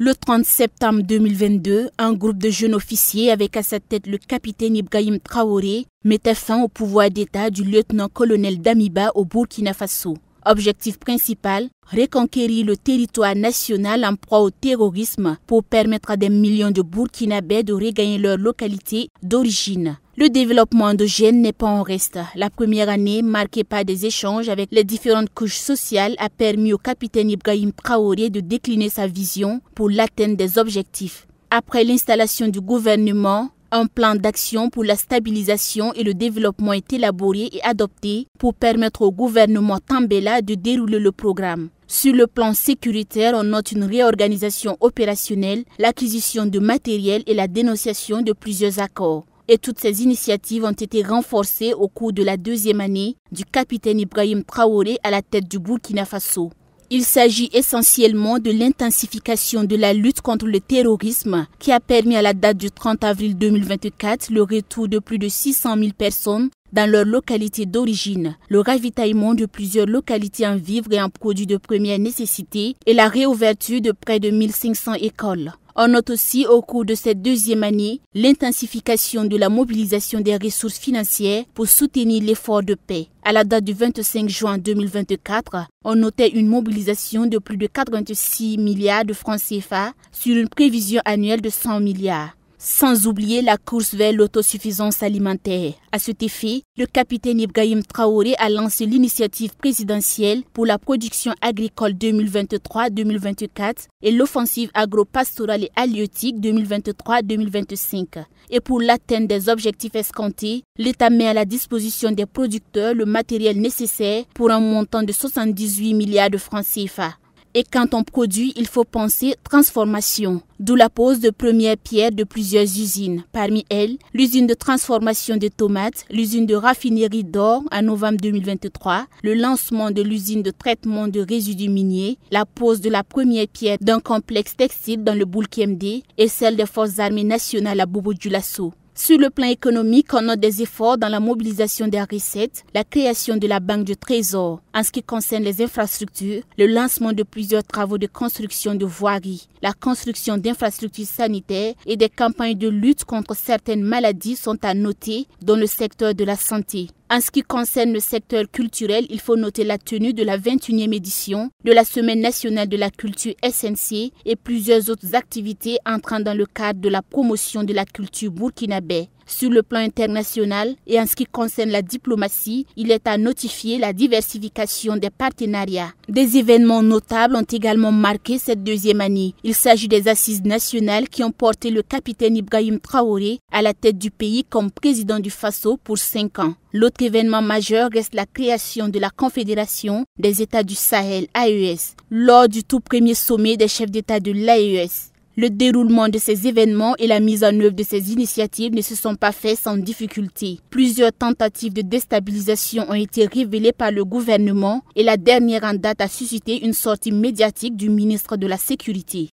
Le 30 septembre 2022, un groupe de jeunes officiers avec à sa tête le capitaine Ibrahim Traoré mettait fin au pouvoir d'État du lieutenant-colonel Damiba au Burkina Faso. Objectif principal, reconquérir le territoire national en proie au terrorisme pour permettre à des millions de Burkinabés de regagner leur localité d'origine. Le développement de Gênes n'est pas en reste. La première année, marquée par des échanges avec les différentes couches sociales, a permis au capitaine Ibrahim Traoré de décliner sa vision pour l'atteinte des objectifs. Après l'installation du gouvernement, un plan d'action pour la stabilisation et le développement est élaboré et adopté pour permettre au gouvernement Tambela de dérouler le programme. Sur le plan sécuritaire, on note une réorganisation opérationnelle, l'acquisition de matériel et la dénonciation de plusieurs accords. Et toutes ces initiatives ont été renforcées au cours de la deuxième année du capitaine Ibrahim Traoré à la tête du Burkina Faso. Il s'agit essentiellement de l'intensification de la lutte contre le terrorisme qui a permis à la date du 30 avril 2024 le retour de plus de 600 000 personnes dans leur localité d'origine. Le ravitaillement de plusieurs localités en vivres et en produits de première nécessité et la réouverture de près de 1500 écoles. On note aussi au cours de cette deuxième année l'intensification de la mobilisation des ressources financières pour soutenir l'effort de paix. À la date du 25 juin 2024, on notait une mobilisation de plus de 86 milliards de francs CFA sur une prévision annuelle de 100 milliards sans oublier la course vers l'autosuffisance alimentaire. À cet effet, le capitaine Ibrahim Traoré a lancé l'initiative présidentielle pour la production agricole 2023-2024 et l'offensive agro-pastorale et halieutique 2023-2025. Et pour l'atteinte des objectifs escomptés, l'État met à la disposition des producteurs le matériel nécessaire pour un montant de 78 milliards de francs CFA. Et quand on produit, il faut penser transformation, d'où la pose de première pierre de plusieurs usines. Parmi elles, l'usine de transformation des tomates, l'usine de raffinerie d'or en novembre 2023, le lancement de l'usine de traitement de résidus miniers, la pose de la première pierre d'un complexe textile dans le MD et celle des forces armées nationales à Bobo Dioulasso. Sur le plan économique, on note des efforts dans la mobilisation des recettes, la création de la banque du trésor. En ce qui concerne les infrastructures, le lancement de plusieurs travaux de construction de voiries, la construction d'infrastructures sanitaires et des campagnes de lutte contre certaines maladies sont à noter dans le secteur de la santé. En ce qui concerne le secteur culturel, il faut noter la tenue de la 21e édition de la Semaine nationale de la culture SNC et plusieurs autres activités entrant dans le cadre de la promotion de la culture burkinabé. Sur le plan international et en ce qui concerne la diplomatie, il est à notifier la diversification des partenariats. Des événements notables ont également marqué cette deuxième année. Il s'agit des assises nationales qui ont porté le capitaine Ibrahim Traoré à la tête du pays comme président du Faso pour cinq ans. L'autre événement majeur reste la création de la Confédération des États du Sahel, AES, lors du tout premier sommet des chefs d'État de l'AES. Le déroulement de ces événements et la mise en œuvre de ces initiatives ne se sont pas faits sans difficulté. Plusieurs tentatives de déstabilisation ont été révélées par le gouvernement et la dernière en date a suscité une sortie médiatique du ministre de la Sécurité.